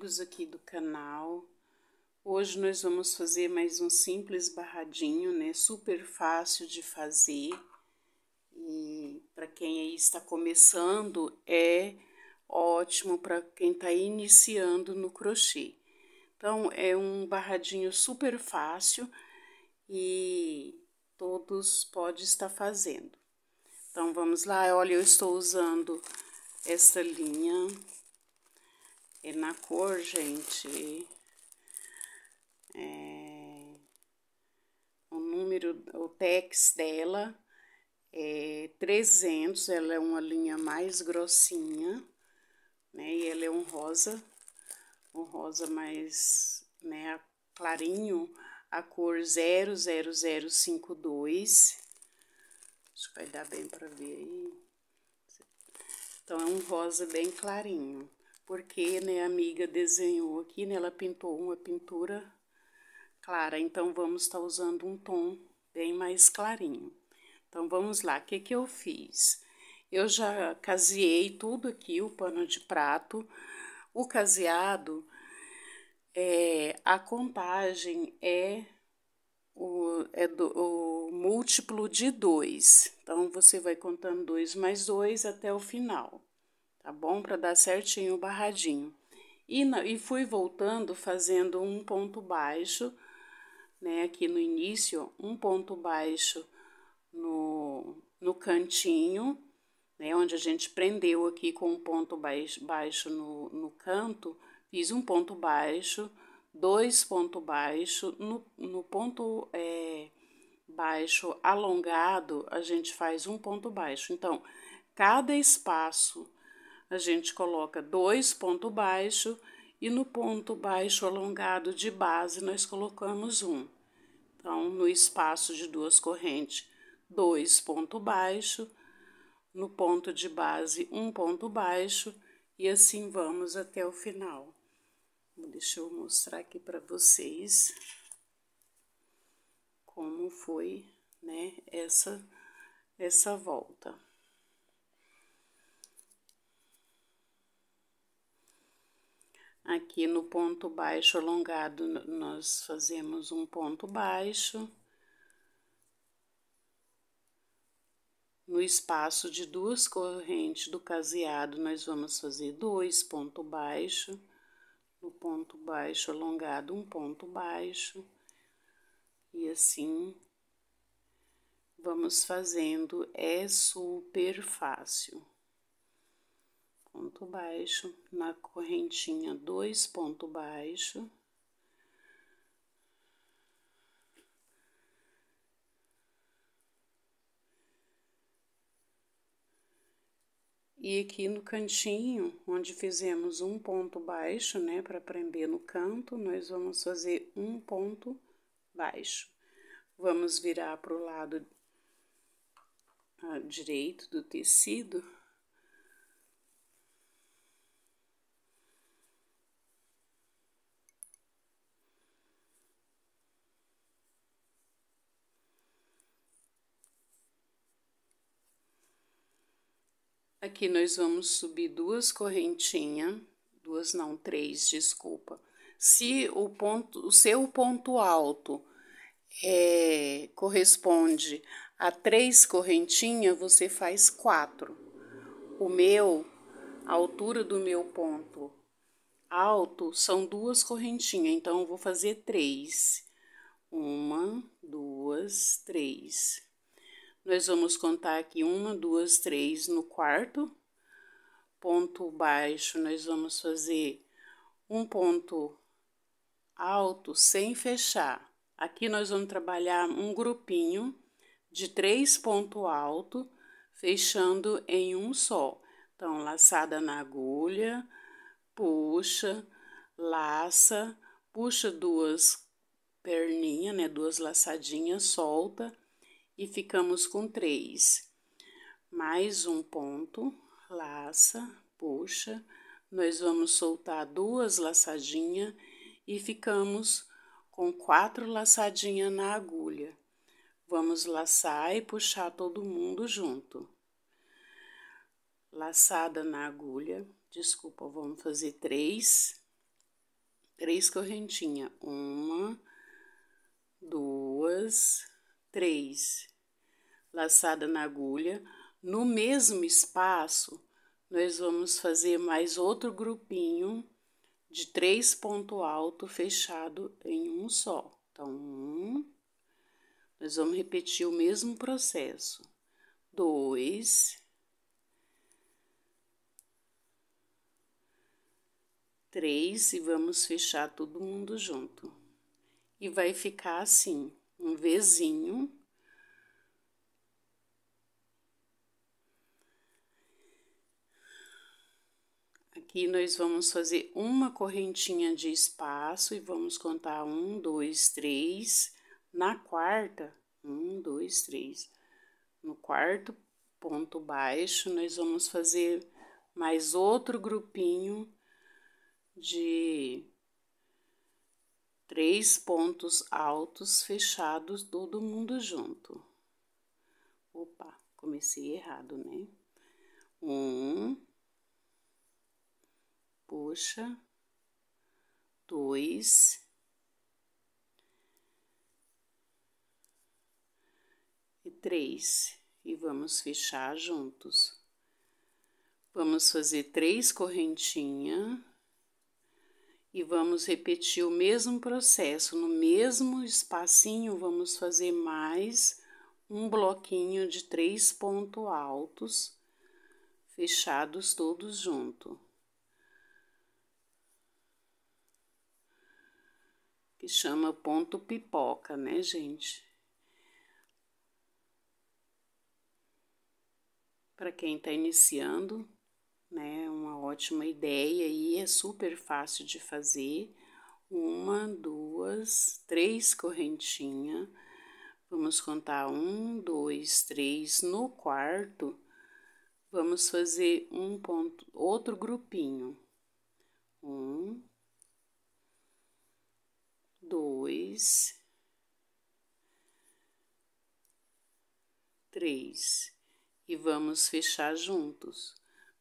amigos aqui do canal. Hoje nós vamos fazer mais um simples barradinho, né? Super fácil de fazer. E para quem aí está começando, é ótimo para quem está iniciando no crochê. Então, é um barradinho super fácil e todos podem estar fazendo. Então, vamos lá. Olha, eu estou usando essa linha e é na cor, gente, é, o número, o tex dela é 300, ela é uma linha mais grossinha, né? E ela é um rosa, um rosa mais, né, clarinho, a cor 00052. Acho que vai dar bem para ver aí. Então, é um rosa bem clarinho porque né, a amiga desenhou aqui, né, ela pintou uma pintura clara, então vamos estar tá usando um tom bem mais clarinho. Então vamos lá, o que, que eu fiz? Eu já caseei tudo aqui, o pano de prato, o caseado, é, a contagem é o, é do, o múltiplo de 2. Então, você vai contando 2 mais 2 até o final tá bom? Para dar certinho o barradinho. E, na, e fui voltando fazendo um ponto baixo, né? Aqui no início, um ponto baixo no, no cantinho, né? Onde a gente prendeu aqui com um ponto baixo, baixo no, no canto, fiz um ponto baixo, dois pontos baixos, no, no ponto. É, baixo alongado, a gente faz um ponto baixo. Então, cada espaço a gente coloca dois ponto baixo e no ponto baixo alongado de base nós colocamos um. Então, no espaço de duas correntes, dois ponto baixo, no ponto de base, um ponto baixo, e assim vamos até o final. Deixa eu mostrar aqui para vocês como foi, né, essa, essa volta. Aqui no ponto baixo alongado, nós fazemos um ponto baixo. No espaço de duas correntes do caseado, nós vamos fazer dois ponto baixo. No ponto baixo alongado, um ponto baixo. E assim, vamos fazendo, é super fácil ponto baixo, na correntinha, dois ponto baixo. E aqui no cantinho, onde fizemos um ponto baixo, né, para prender no canto, nós vamos fazer um ponto baixo. Vamos virar para o lado ah, direito do tecido Aqui nós vamos subir duas correntinhas, duas não, três, desculpa. Se o, ponto, o seu ponto alto é, corresponde a três correntinhas, você faz quatro. O meu, a altura do meu ponto alto são duas correntinhas, então eu vou fazer três. Uma, duas, três. Nós vamos contar aqui uma, duas, três no quarto. Ponto baixo, nós vamos fazer um ponto alto sem fechar. Aqui nós vamos trabalhar um grupinho de três pontos alto fechando em um só. Então, laçada na agulha, puxa, laça, puxa duas perninhas, né? Duas laçadinhas, solta e ficamos com três. Mais um ponto, laça, puxa, nós vamos soltar duas laçadinhas e ficamos com quatro laçadinhas na agulha. Vamos laçar e puxar todo mundo junto. Laçada na agulha, desculpa, vamos fazer três, três correntinhas. Uma, duas, três laçada na agulha. No mesmo espaço, nós vamos fazer mais outro grupinho de três ponto alto fechado em um só. Então, um, nós vamos repetir o mesmo processo. Dois, três, e vamos fechar todo mundo junto. E vai ficar assim, um Vzinho Aqui nós vamos fazer uma correntinha de espaço e vamos contar um, dois, três. Na quarta, um, dois, três. No quarto ponto baixo, nós vamos fazer mais outro grupinho de três pontos altos fechados, todo mundo junto. Opa, comecei errado, né? Um, Puxa, dois, e três, e vamos fechar juntos. Vamos fazer três correntinhas e vamos repetir o mesmo processo. No mesmo espacinho, vamos fazer mais um bloquinho de três pontos altos, fechados todos juntos. que chama ponto pipoca, né, gente? Para quem está iniciando, né, uma ótima ideia e é super fácil de fazer. Uma, duas, três correntinhas. Vamos contar um, dois, três. No quarto, vamos fazer um ponto, outro grupinho. Um, dois, três. E vamos fechar juntos.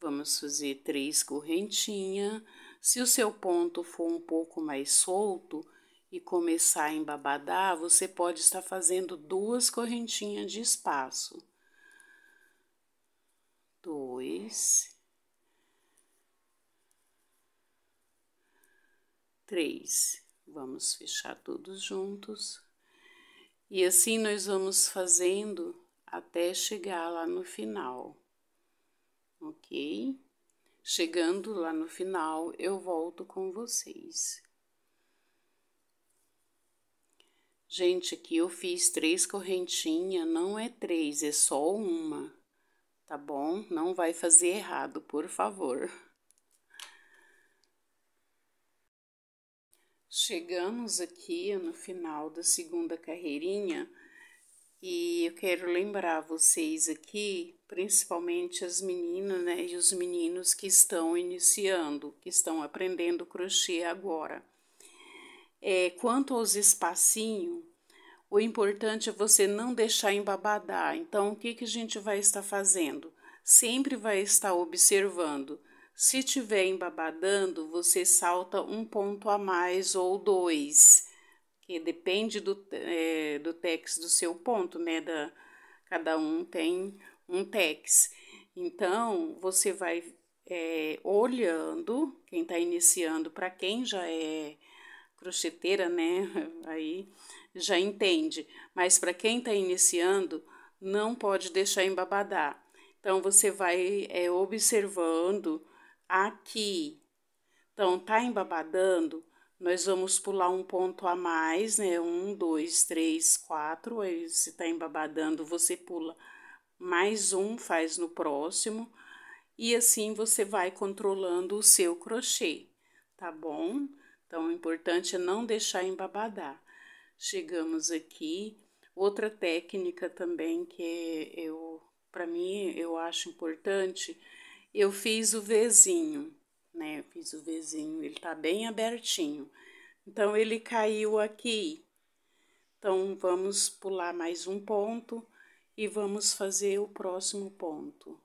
Vamos fazer três correntinhas. Se o seu ponto for um pouco mais solto e começar a embabadar, você pode estar fazendo duas correntinhas de espaço. Dois. Três. Vamos fechar todos juntos. E assim nós vamos fazendo até chegar lá no final, ok? Chegando lá no final, eu volto com vocês. Gente, aqui eu fiz três correntinhas, não é três, é só uma, tá bom? Não vai fazer errado, por favor. Chegamos aqui no final da segunda carreirinha e eu quero lembrar vocês aqui, principalmente as meninas né, e os meninos que estão iniciando, que estão aprendendo crochê agora. É, quanto aos espacinhos, o importante é você não deixar embabadar. Então, o que, que a gente vai estar fazendo? Sempre vai estar observando se tiver embabadando, você salta um ponto a mais ou dois, que depende do, é, do tex do seu ponto, né? Da, cada um tem um tex. Então, você vai é, olhando, quem está iniciando, para quem já é crocheteira, né? Aí já entende. Mas para quem está iniciando, não pode deixar embabadar. Então, você vai é, observando aqui. Então, tá embabadando, nós vamos pular um ponto a mais, né? Um, dois, três, quatro. Aí, se tá embabadando, você pula mais um, faz no próximo. E assim você vai controlando o seu crochê, tá bom? Então, o importante é não deixar embabadar. Chegamos aqui. Outra técnica também que eu, para mim, eu acho importante eu fiz o Vzinho, né? Eu fiz o Vzinho, ele tá bem abertinho. Então, ele caiu aqui. Então, vamos pular mais um ponto e vamos fazer o próximo ponto.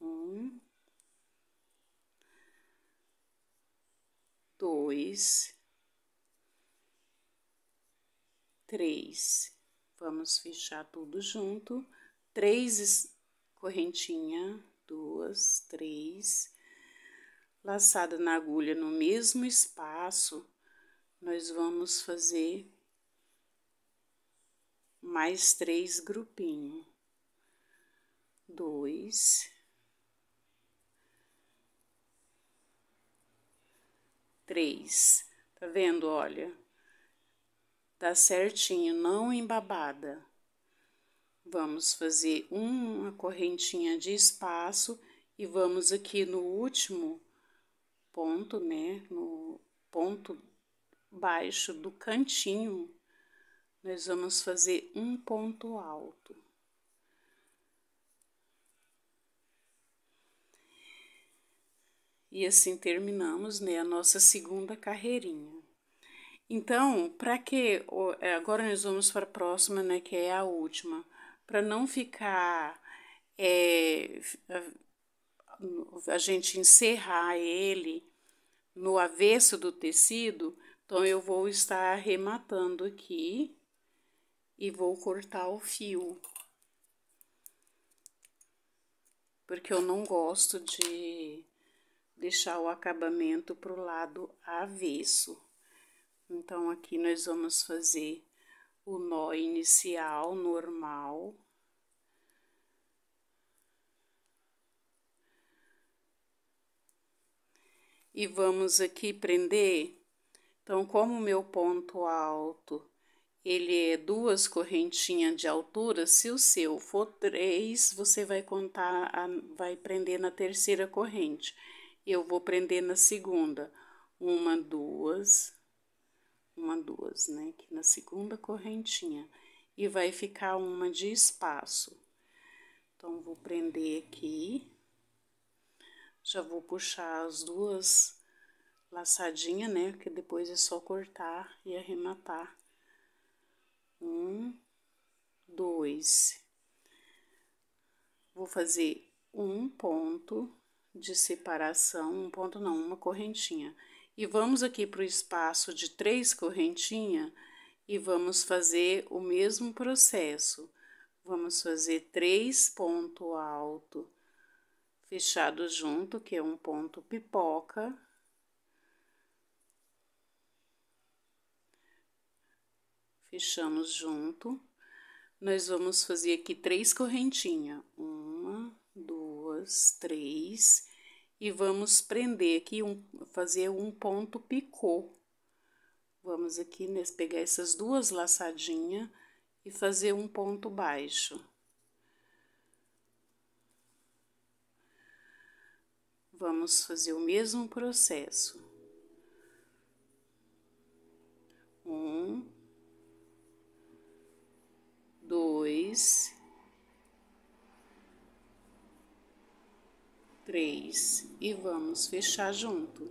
Um, dois, três. Vamos fechar tudo junto. Três correntinhas duas, três, laçada na agulha no mesmo espaço, nós vamos fazer mais três grupinhos. Dois, três. Tá vendo? Olha, tá certinho, não embabada. Vamos fazer uma correntinha de espaço e vamos aqui no último ponto, né, no ponto baixo do cantinho, nós vamos fazer um ponto alto. E assim terminamos, né, a nossa segunda carreirinha. Então, para que é, agora nós vamos para a próxima, né, que é a última para não ficar é, a gente encerrar ele no avesso do tecido, então eu vou estar arrematando aqui e vou cortar o fio. Porque eu não gosto de deixar o acabamento para o lado avesso. Então, aqui nós vamos fazer o nó inicial normal. E vamos aqui prender. Então, como o meu ponto alto ele é duas correntinhas de altura, se o seu for três, você vai contar, a, vai prender na terceira corrente. Eu vou prender na segunda. Uma, duas, uma, duas, né? Aqui na segunda correntinha. E vai ficar uma de espaço. Então, vou prender aqui. Já vou puxar as duas laçadinhas, né? Porque depois é só cortar e arrematar. Um, dois. Vou fazer um ponto de separação, um ponto não, uma correntinha e vamos aqui para o espaço de três correntinhas e vamos fazer o mesmo processo. Vamos fazer três ponto alto fechado junto, que é um ponto pipoca. Fechamos junto. Nós vamos fazer aqui três correntinhas. Uma, duas, três e vamos prender aqui, um, fazer um ponto picô. Vamos aqui nesse, né, pegar essas duas laçadinhas e fazer um ponto baixo. Vamos fazer o mesmo processo. Um, dois, três e vamos fechar junto.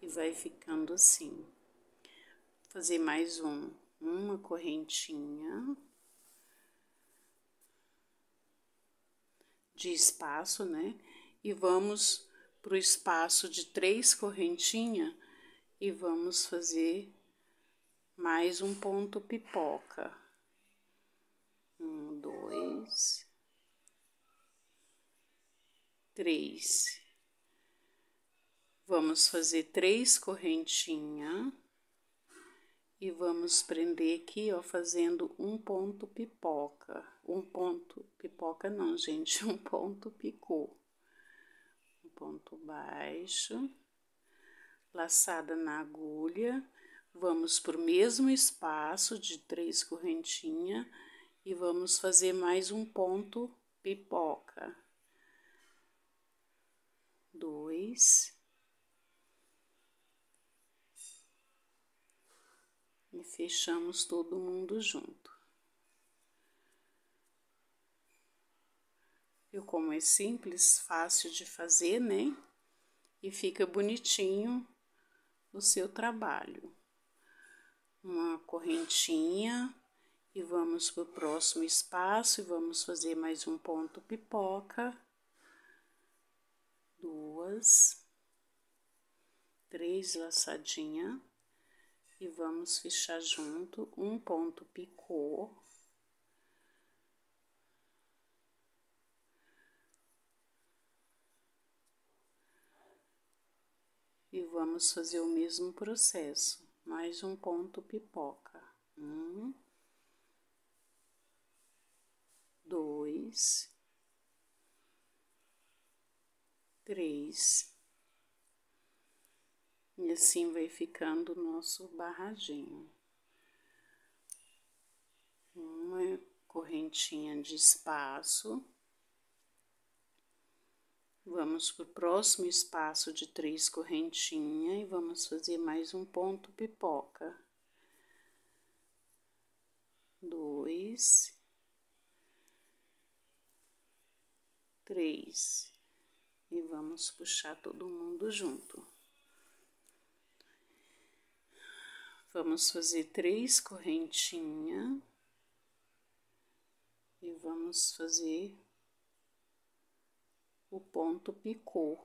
E vai ficando assim. Vou fazer mais um, uma correntinha. De espaço, né? E vamos para o espaço de três correntinhas e vamos fazer mais um ponto pipoca. Um, dois, três. Vamos fazer três correntinhas e vamos prender aqui, ó, fazendo um ponto pipoca. Um ponto pipoca não, gente, um ponto picô. Um ponto baixo, laçada na agulha. Vamos pro mesmo espaço de três correntinhas e vamos fazer mais um ponto pipoca dois. E fechamos todo mundo junto. Viu como é simples, fácil de fazer, né? E fica bonitinho o seu trabalho. Uma correntinha e vamos para o próximo espaço e vamos fazer mais um ponto pipoca duas, três laçadinha e vamos fechar junto um ponto picô. E vamos fazer o mesmo processo, mais um ponto pipoca. Um, dois, três. E assim vai ficando o nosso barradinho. Uma correntinha de espaço. Vamos para o próximo espaço de três correntinhas e vamos fazer mais um ponto pipoca. Dois. Três e vamos puxar todo mundo junto. Vamos fazer três correntinhas e vamos fazer o ponto picô.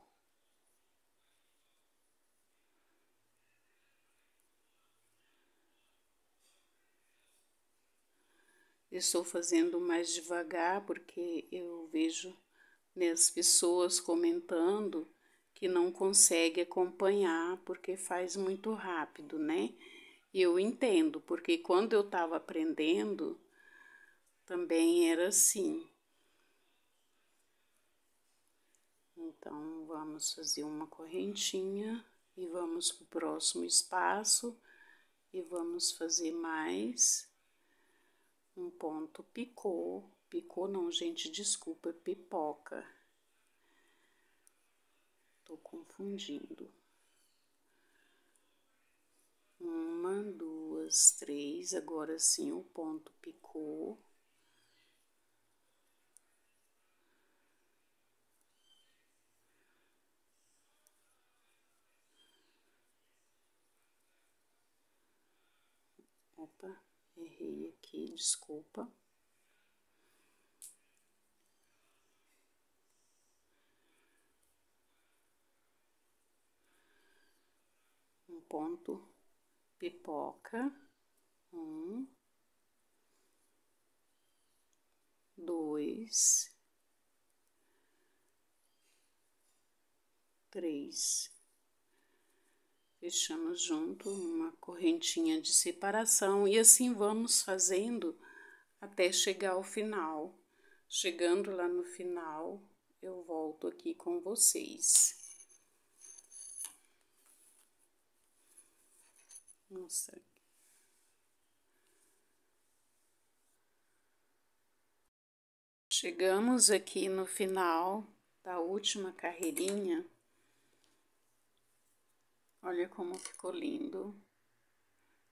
Estou fazendo mais devagar porque eu vejo né, as pessoas comentando que não consegue acompanhar porque faz muito rápido, né? eu entendo, porque quando eu estava aprendendo, também era assim. Então, vamos fazer uma correntinha e vamos para o próximo espaço e vamos fazer mais um ponto picô Picou não, gente, desculpa, é pipoca. Tô confundindo. Uma, duas, três, agora sim o ponto picou. Opa, errei aqui, desculpa. ponto pipoca, um, dois, três. Fechamos junto uma correntinha de separação e assim vamos fazendo até chegar ao final. Chegando lá no final, eu volto aqui com vocês. no sangue. Chegamos aqui no final da última carreirinha. Olha como ficou lindo.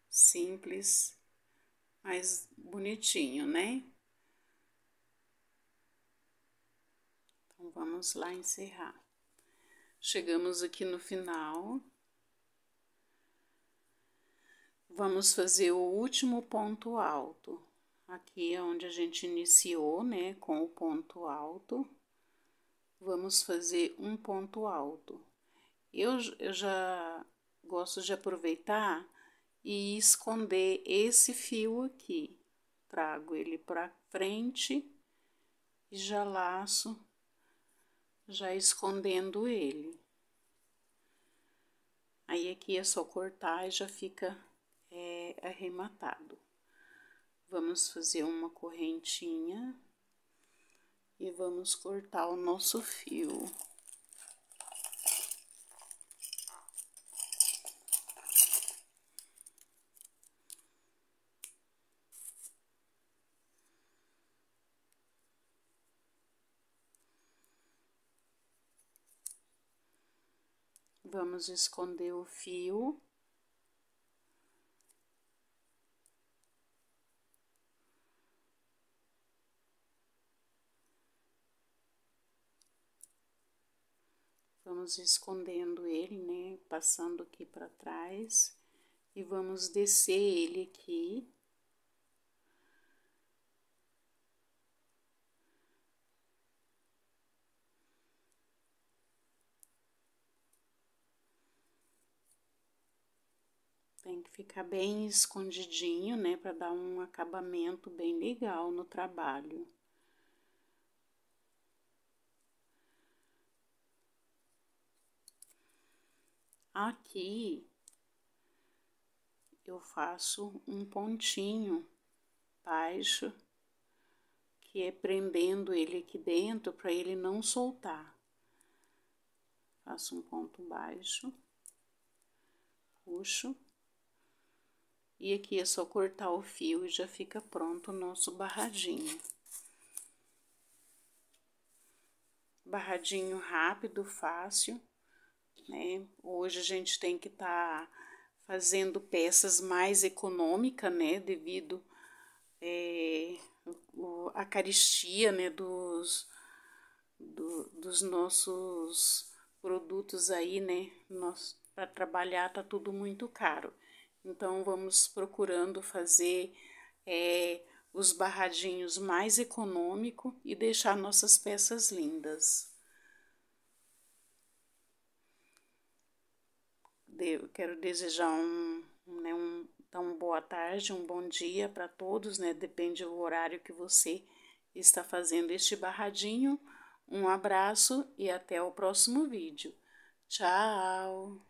Simples, mas bonitinho, né? Então vamos lá encerrar. Chegamos aqui no final. Vamos fazer o último ponto alto. Aqui é onde a gente iniciou, né, com o ponto alto. Vamos fazer um ponto alto. Eu, eu já gosto de aproveitar e esconder esse fio aqui. Trago ele para frente e já laço, já escondendo ele. Aí aqui é só cortar e já fica arrematado. Vamos fazer uma correntinha e vamos cortar o nosso fio. Vamos esconder o fio Vamos escondendo ele, né? Passando aqui para trás. E vamos descer ele aqui. Tem que ficar bem escondidinho, né? Para dar um acabamento bem legal no trabalho. Aqui, eu faço um pontinho baixo, que é prendendo ele aqui dentro para ele não soltar. Faço um ponto baixo, puxo. E aqui é só cortar o fio e já fica pronto o nosso barradinho. Barradinho rápido, fácil. Né? Hoje a gente tem que estar tá fazendo peças mais econômicas, né? Devido é, o, a caristia né? dos, do, dos nossos produtos aí, né? Para trabalhar tá tudo muito caro. Então vamos procurando fazer é, os barradinhos mais econômico e deixar nossas peças lindas. Eu quero desejar um, né, um, então, uma boa tarde, um bom dia para todos, né? Depende do horário que você está fazendo este barradinho. Um abraço e até o próximo vídeo. Tchau!